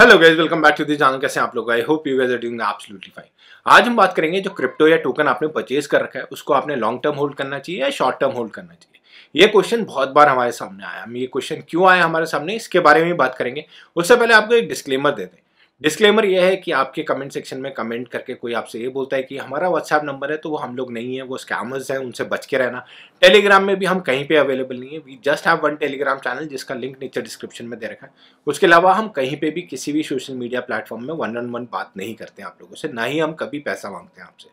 hello guys welcome back to this channel कैसे आप लोग I hope you guys are doing absolutely fine आज हम बात करेंगे जो क्रिप्टो या टोकन आपने परचेज कर रखा है उसको आपने लॉन्ग टर्म होल्ड करना चाहिए या शॉर्ट टर्म होल्ड करना चाहिए ये क्वेश्चन बहुत बार हमारे सामने आया हम ये क्वेश्चन क्यों आया हमारे सामने इसके बारे में बात करेंगे उससे पहले आपको एक डिस्क्लेमर दे दें डिस्क्लेमर यह है कि आपके कमेंट सेक्शन में कमेंट करके कोई आपसे ये बोलता है कि हमारा व्हाट्सएप नंबर है तो वो हम लोग नहीं है वो स्कैमर्स हैं उनसे बच के रहना टेलीग्राम में भी हम कहीं पे अवेलेबल नहीं है we just have one Telegram channel जिसका लिंक नीचे डिस्क्रिप्शन में दे रखा है उसके अलावा हम कहीं पर भी किसी भी सोशल मीडिया प्लेटफॉर्म में वन ऑन वन बात नहीं करते हैं आप लोगों से ना ही हम कभी पैसा मांगते हैं आपसे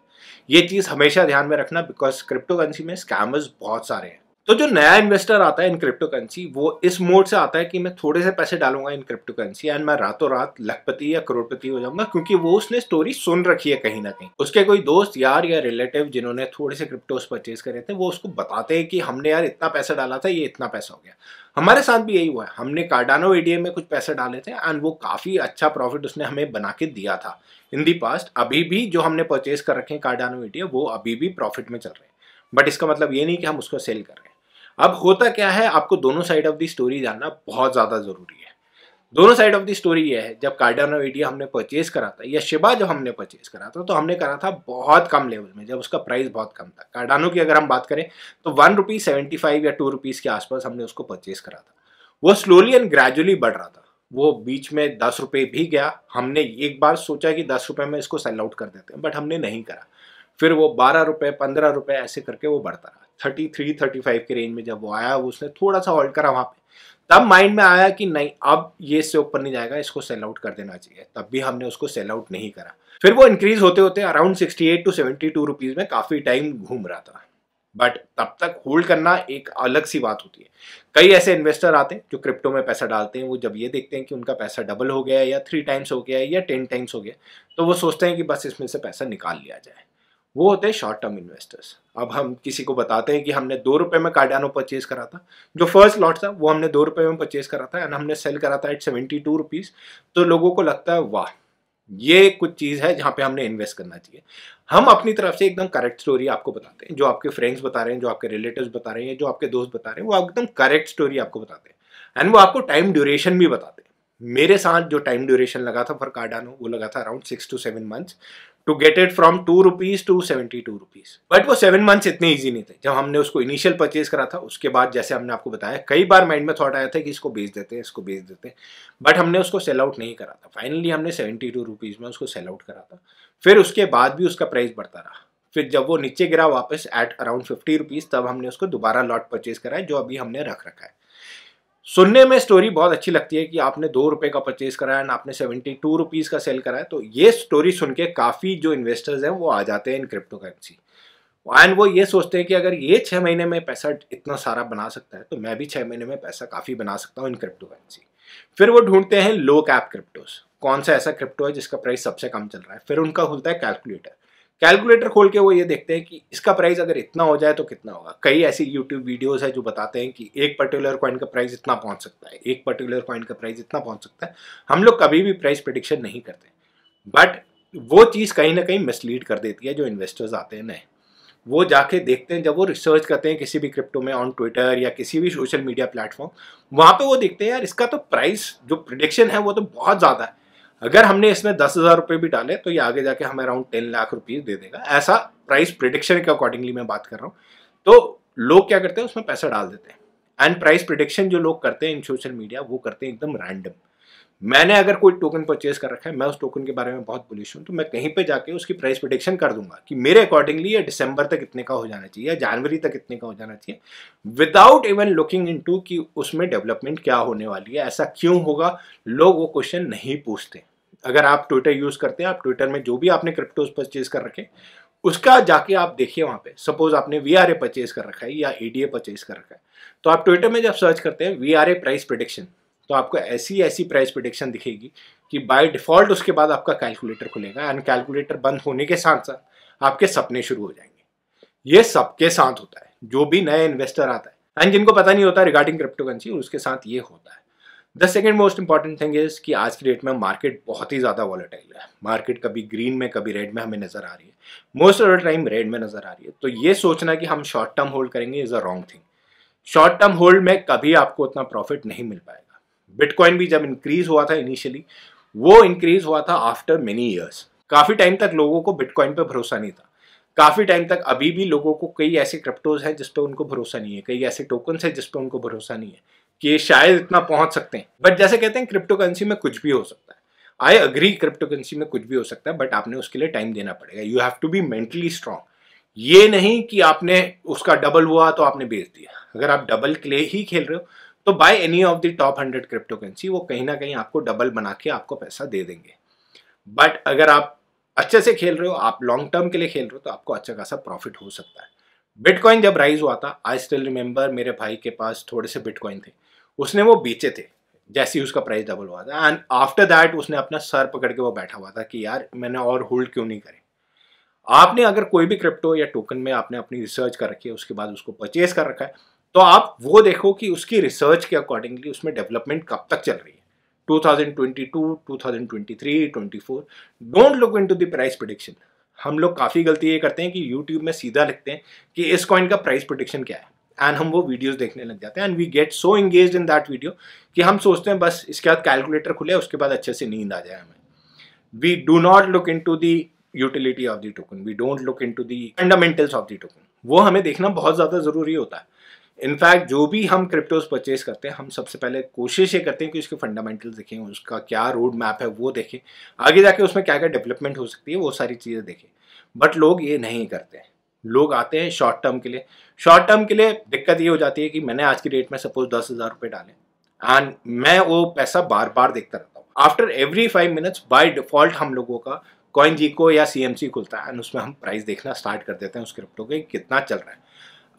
ये चीज़ हमेशा ध्यान में रखना बिकॉज क्रिप्टो करेंसी में स्कैमर्स बहुत सारे हैं तो जो नया इन्वेस्टर आता है इन क्रिप्टो करेंसी वो इस मोड से आता है कि मैं थोड़े से पैसे डालूंगा इन क्रिप्टो करेंसी एंड मैं रातों रात लखपति या करोड़पति हो जाऊंगा क्योंकि वो उसने स्टोरी सुन रखी है कहीं ना कहीं उसके कोई दोस्त यार या रिलेटिव जिन्होंने थोड़े से क्रिप्टो परचेज करे थे वो उसको बताते हैं कि हमने यार इतना पैसा डाला था ये इतना पैसा हो गया हमारे साथ भी यही हुआ है हमने कार्डानो एडीएम में कुछ पैसे डाले थे एंड वो काफ़ी अच्छा प्रॉफिट उसने हमें बना के दिया था इन दी पास्ट अभी भी जो हमने परचेज कर रखे हैं कार्डानो एडीएम वो अभी भी प्रॉफिट में चल रहे हैं बट इसका मतलब ये नहीं कि हम उसको सेल कर रहे हैं अब होता क्या है आपको दोनों साइड ऑफ दी स्टोरी जानना बहुत ज़्यादा ज़रूरी है दोनों साइड ऑफ दी स्टोरी ये है जब कार्डानो एडिया हमने परचेज करा था या शिबा जब हमने परचेज करा था तो हमने करा था बहुत कम लेवल में जब उसका प्राइस बहुत कम था कार्डानो की अगर हम बात करें तो वन रुपीज़ सेवेंटी फाइव या टू रुपीज़ के आसपास हमने उसको परचेज करा था वो स्लोली एंड ग्रेजुअली बढ़ रहा था वो बीच में दस रुपये भी गया हमने एक बार सोचा कि दस रुपये में इसको सेल आउट कर देते हैं बट हमने नहीं करा फिर वो बारह रुपये पंद्रह रुपये ऐसे करके वो बढ़ता रहा थर्टी थ्री थर्टी फाइव के रेंज में जब वो आया उसने थोड़ा सा होल्ड करा वहाँ पे तब माइंड में आया कि नहीं अब ये इससे ऊपर नहीं जाएगा इसको सेल आउट कर देना चाहिए तब भी हमने उसको सेल आउट नहीं करा फिर वो इंक्रीज होते होते around sixty eight to seventy two rupees में काफ़ी टाइम घूम रहा था बट तब तक होल्ड करना एक अलग सी बात होती है कई ऐसे इन्वेस्टर आते हैं जो क्रिप्टो में पैसा डालते हैं वो जब ये देखते हैं कि उनका पैसा डबल हो गया है या थ्री टाइम्स हो गया है या टेन टाइम्स हो गया तो वो सोचते हैं कि बस इसमें से पैसा निकाल लिया जाए वो होते हैं शॉर्ट टर्म इन्वेस्टर्स अब हम किसी को बताते हैं कि हमने दो रुपये में कार्डानो परचेज करा था जो फर्स्ट लॉट था वो हमने दो रुपये में परचेज करा था एंड हमने सेल करा था एट सेवेंटी टू रुपीज़ तो लोगों को लगता है वाह ये कुछ चीज़ है जहाँ पे हमने इन्वेस्ट करना चाहिए हम अपनी तरफ से एकदम करेक्ट स्टोरी आपको बताते हैं जो आपके फ्रेंड्स बता रहे हैं जो आपके रिलेटिव बता रहे हैं जो आपके दोस्त बता रहे हैं वो एकदम करेक्ट स्टोरी आपको बताते हैं एंड वो आपको टाइम ड्यूरेशन भी बताते हैं मेरे साथ जो टाइम ड्यूरेशन लगा था फॉर कार्डानो वो लगा था around six to seven months to get it from two rupees to seventy two rupees but वो सेवन मंथ्स इतने ईजी नहीं थे जब हमने उसको इनिशियल परचेज करा था उसके बाद जैसे हमने आपको बताया कई बार माइंड में थॉट आया था कि इसको बेच देते हैं इसको बेच देते हैं बट हमने उसको सेल आउट नहीं करा था फाइनली हमने सेवेंटी टू रुपीज में उसको सेल आउट करा था फिर उसके बाद भी उसका प्राइस बढ़ता रहा फिर जब वो नीचे गिरा वापस एट अराउंड फिफ्टी रुपीज़ तब हमने उसको दोबारा लॉट परचेज कराया जो अभी हमने रख रखा है सुनने में स्टोरी बहुत अच्छी लगती है कि आपने दो रुपये का परचेज कराया एंड आपने सेवेंटी टू रुपीज़ का सेल कराया तो ये स्टोरी सुन के काफ़ी जो इन्वेस्टर्स हैं वो आ जाते हैं इन क्रिप्टो करेंसी एंड वो ये सोचते हैं कि अगर ये छः महीने में पैसा इतना सारा बना सकता है तो मैं भी छः महीने में पैसा काफ़ी बना सकता हूँ इन क्रिप्टो करेंसी फिर वो ढूंढते हैं लो कैप क्रिप्टोज कौन सा ऐसा क्रिप्टो है जिसका प्राइस सबसे कम चल रहा है फिर उनका खुलता है कैलकुलेटर कैलकुलेटर खोल के वो ये देखते हैं कि इसका प्राइस अगर इतना हो जाए तो कितना होगा कई ऐसी यूट्यूब वीडियोस है जो बताते हैं कि एक पर्टिकुलर कॉइन का प्राइस इतना पहुंच सकता है एक पर्टिकुलर कॉइन का प्राइस इतना पहुंच सकता है हम लोग कभी भी प्राइस प्रडिक्शन नहीं करते बट वो चीज़ कहीं ना कहीं मिसलीड कर देती है जो इन्वेस्टर्स आते हैं नए वो जाके देखते हैं जब वो रिसर्च करते हैं किसी भी क्रिप्टो में ऑन ट्विटर या किसी भी सोशल मीडिया प्लेटफॉर्म वहाँ पर वो देखते हैं यार इसका तो प्राइस जो प्रिडिक्शन है वो तो बहुत ज़्यादा है अगर हमने इसमें दस हज़ार रुपये भी डाले तो ये आगे जाके हमें अराउंड टेन लाख रुपीज़ दे देगा ऐसा प्राइस प्रिडिक्शन के अकॉर्डिंगली मैं बात कर रहा हूँ तो लोग क्या करते हैं उसमें पैसा डाल देते हैं एंड प्राइस प्रिडिक्शन जो लोग करते हैं इन सोशल मीडिया वो करते हैं एकदम रैंडम मैंने अगर कोई टोकन परचेज कर रखा है मैं उस टोकन के बारे में बहुत बुलिश हूँ तो मैं कहीं पे जाके उसकी प्राइस प्रोडिक्शन कर दूंगा कि मेरे अकॉर्डिंगली ये दिसंबर तक इतने का हो जाना चाहिए या जनवरी तक इतने का हो जाना चाहिए without even looking into कि उसमें डेवलपमेंट क्या होने वाली है ऐसा क्यों होगा लोग वो क्वेश्चन नहीं पूछते अगर आप ट्विटर यूज़ करते हैं आप ट्विटर में जो भी आपने क्रिप्टोज परचेज कर रखे उसका जाके आप देखिए वहाँ पे सपोज आपने वी आर ए परचेज कर रखा है या ए डी ए परचेज कर रखा है तो आप ट्विटर में जब सर्च करते हैं we are a price prediction तो आपको ऐसी ऐसी प्राइस प्रिडिक्शन दिखेगी कि बाय डिफ़ॉल्ट उसके बाद आपका कैलकुलेटर खुलेगा एंड कैलकुलेटर बंद होने के साथ साथ आपके सपने शुरू हो जाएंगे ये सबके साथ होता है जो भी नए इन्वेस्टर आता है एंड जिनको पता नहीं होता रिगार्डिंग क्रिप्टो करेंसी उसके साथ ये होता है the second most important thing is कि आज के डेट में मार्केट बहुत ही ज़्यादा वॉलेटाइल है मार्केट कभी ग्रीन में कभी रेड में हमें नज़र आ रही है most of the time red में नज़र आ रही है तो ये सोचना कि हम शॉर्ट टर्म होल्ड करेंगे is a wrong thing short term hold में कभी आपको उतना प्रॉफिट नहीं मिल पाएगा बिटकॉइन भी जब इंक्रीज हुआ था इनिशियली वो इंक्रीज हुआ था आफ्टर मेनी ईयर्स काफ़ी टाइम तक लोगों को बिटकॉइन पर भरोसा नहीं था काफ़ी टाइम तक अभी भी लोगों को कई ऐसे क्रिप्टोज हैं जिस पर उनको भरोसा नहीं है कई ऐसे टोकन्स हैं जिस पर उनको भरोसा नहीं है कि ये शायद इतना पहुंच सकते हैं बट जैसे कहते हैं क्रिप्टो करेंसी में कुछ भी हो सकता है आई अग्री क्रिप्टो करेंसी में कुछ भी हो सकता है बट आपने उसके लिए टाइम देना पड़ेगा you have to be mentally strong ये नहीं कि आपने उसका डबल हुआ तो आपने बेच दिया अगर आप डबल के लिए ही खेल रहे हो तो buy any of the top hundred crypto currency वो कहीं ना कहीं आपको डबल बना के आपको पैसा दे देंगे बट अगर आप अच्छे से खेल रहे हो आप लॉन्ग टर्म के लिए खेल रहे हो तो आपको अच्छा खासा प्रॉफिट हो सकता है बिटकॉइन जब राइज हुआ था आई स्टिल रिमेंबर मेरे भाई के पास थोड़े से बिटकॉइन थे उसने वो बेचे थे जैसे ही उसका प्राइस डबल हुआ था एंड आफ्टर दैट उसने अपना सर पकड़ के वो बैठा हुआ था कि यार मैंने और होल्ड क्यों नहीं करे आपने अगर कोई भी क्रिप्टो या टोकन में आपने अपनी रिसर्च कर रखी है उसके बाद उसको परचेज कर रखा है तो आप वो देखो कि उसकी रिसर्च के अकॉर्डिंगली उसमें डेवलपमेंट कब तक चल रही है 2022, 2023, 24 don't look into the price prediction हम लोग काफ़ी गलती ये करते हैं कि यूट्यूब में सीधा लिखते हैं कि इस कॉइन का प्राइस प्रोडिक्शन क्या है एंड हम वो वीडियोस देखने लग जाते हैं and we get so engage in that video कि हम सोचते हैं बस इसके बाद कैलकुलेटर खुले उसके बाद अच्छे से नींद आ जाए हमें we do not look into the utility of the token we don't look into the fundamentals of the token वो हमें देखना बहुत ज़्यादा ज़रूरी होता है इनफैक्ट जो भी हम क्रिप्टोज परचेज करते हैं हम सबसे पहले कोशिश ये करते हैं कि उसके फंडामेंटल देखें उसका क्या रोड मैप है वो देखें आगे जाके उसमें क्या क्या डेवलपमेंट हो सकती है वो सारी चीज़ें देखें बट लोग ये नहीं करते हैं लोग आते हैं शॉर्ट टर्म के लिए शॉर्ट टर्म के लिए दिक्कत ये हो जाती है कि मैंने आज की डेट में सपोज दस हज़ार रुपये डाले एंड मैं वो पैसा बार बार देखता रहता हूँ after every five minutes by default हम लोगों का कॉइन जी को या सी खुलता है एंड उसमें हम प्राइस देखना स्टार्ट कर देते हैं उस क्रिप्टो के कितना चल रहा है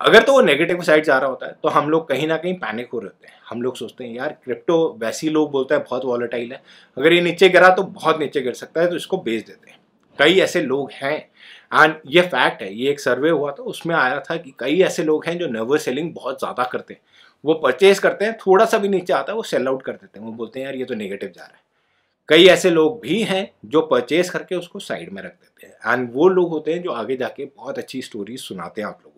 अगर तो वो नेगेटिव साइड जा रहा होता है तो हम लोग कहीं ना कहीं पैनिक हो रहे हैं हम लोग सोचते हैं यार क्रिप्टो वैसी लोग बोलते हैं बहुत वॉलेटाइल है अगर ये नीचे गिरा तो बहुत नीचे गिर सकता है तो इसको बेच देते हैं कई ऐसे लोग हैं एंड ये फैक्ट है ये एक सर्वे हुआ था उसमें आया था कि कई ऐसे लोग हैं जो नर्वस सेलिंग बहुत ज़्यादा करते हैं वो परचेज करते हैं थोड़ा सा भी नीचे आता है वो सेल आउट कर देते हैं वो बोलते हैं यार ये तो नेगेटिव जा रहा है कई ऐसे लोग भी हैं जो परचेज करके उसको साइड में रख देते हैं एंड वो लोग होते हैं जो आगे जाके बहुत अच्छी स्टोरीज सुनाते हैं आप लोग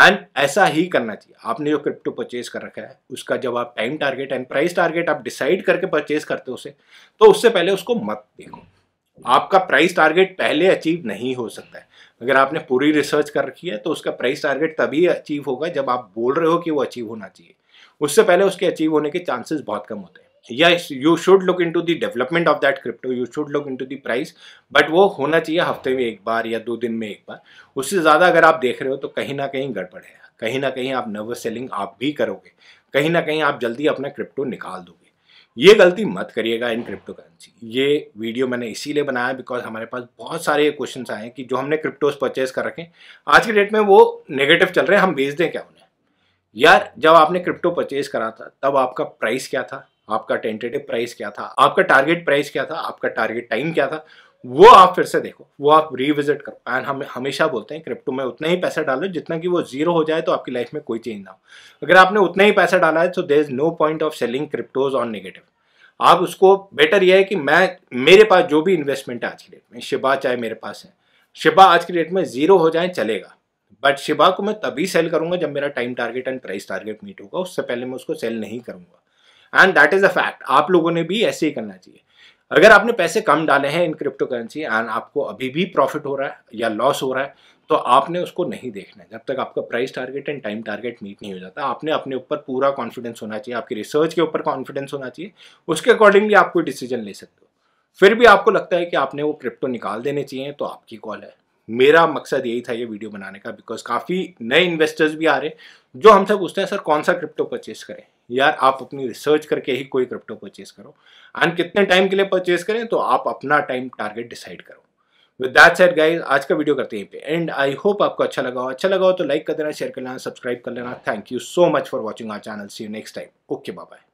एंड ऐसा ही करना चाहिए आपने जो क्रिप्टो परचेज कर रखा है उसका जब आप time target and price target आप डिसाइड करके परचेज करते हो उसे तो उससे पहले उसको मत देखो आपका प्राइस टारगेट पहले अचीव नहीं हो सकता है अगर आपने पूरी रिसर्च कर रखी है तो उसका प्राइस टारगेट तभी अचीव होगा जब आप बोल रहे हो कि वो अचीव होना चाहिए उससे पहले उसके अचीव होने के चांसेस बहुत कम होते हैं yes you should look into the development of that crypto you should look into the price but वो होना चाहिए हफ्ते में एक बार या दो दिन में एक बार उससे ज़्यादा अगर आप देख रहे हो तो कहीं ना कहीं गड़बड़ है कहीं ना कहीं आप नर्वस सेलिंग आप भी करोगे कहीं ना कहीं आप जल्दी अपना क्रिप्टो निकाल दोगे ये गलती मत करिएगा इन क्रिप्टो करेंसी ये वीडियो मैंने इसीलिए बनाया बिकॉज हमारे पास बहुत सारे क्वेश्चन आए हैं कि जो हमने क्रिप्टोज परचेज कर रखे आज के डेट में वो नेगेटिव चल रहे हैं हम बेच दें क्या उन्हें यार जब आपने क्रिप्टो परचेज करा था तब आपका प्राइस क्या था आपका टेंटेटिव प्राइस क्या था आपका टारगेट प्राइस क्या था आपका टारगेट टाइम क्या था वो आप फिर से देखो वो आप रिविजिट करो एंड हम हमेशा बोलते हैं क्रिप्टो में उतना ही पैसा डालो जितना कि वो जीरो हो जाए तो आपकी लाइफ में कोई चेंज ना हो अगर आपने उतना ही पैसा डाला है तो there is no point of selling cryptos on negative आप उसको बेटर यह है कि मैं मेरे पास जो भी इन्वेस्टमेंट है आज की डेट में शिबा चाहे मेरे पास है शिबा आज की डेट में जीरो हो जाए चलेगा बट शिबा को मैं तभी सेल करूंगा जब मेरा time target and price target meet होगा उससे पहले मैं उसको सेल नहीं करूंगा and that is a fact आप लोगों ने भी ऐसे ही करना चाहिए अगर आपने पैसे कम डाले हैं इन क्रिप्टो करेंसी एंड आपको अभी भी प्रॉफिट हो रहा है या लॉस हो रहा है तो आपने उसको नहीं देखना है जब तक आपका price target and time target meet नहीं हो जाता आपने अपने ऊपर पूरा कॉन्फिडेंस होना चाहिए आपकी रिसर्च के ऊपर कॉन्फिडेंस होना चाहिए उसके अकॉर्डिंगली आप कोई डिसीजन ले सकते हो फिर भी आपको लगता है कि आपने वो क्रिप्टो निकाल देने चाहिए तो आपकी कॉल है मेरा मकसद यही था ये वीडियो बनाने का बिकॉज काफ़ी नए इन्वेस्टर्स भी आ रहे हैं जो हमसे पूछते हैं सर कौन सा क्रिप्टो परचेस करें यार आप अपनी रिसर्च करके ही कोई क्रिप्टो परचेज करो एंड कितने टाइम के लिए परचेज करें तो आप अपना टाइम टारगेट डिसाइड करो विद दैट सेट गाइज आज का वीडियो करते हैं पे एंड आई होप आपको अच्छा लगा हो अच्छा लगा हो तो लाइक कर देना शेयर कर लेना सब्सक्राइब कर लेना thank you so much for watching our channel see you next time okay bye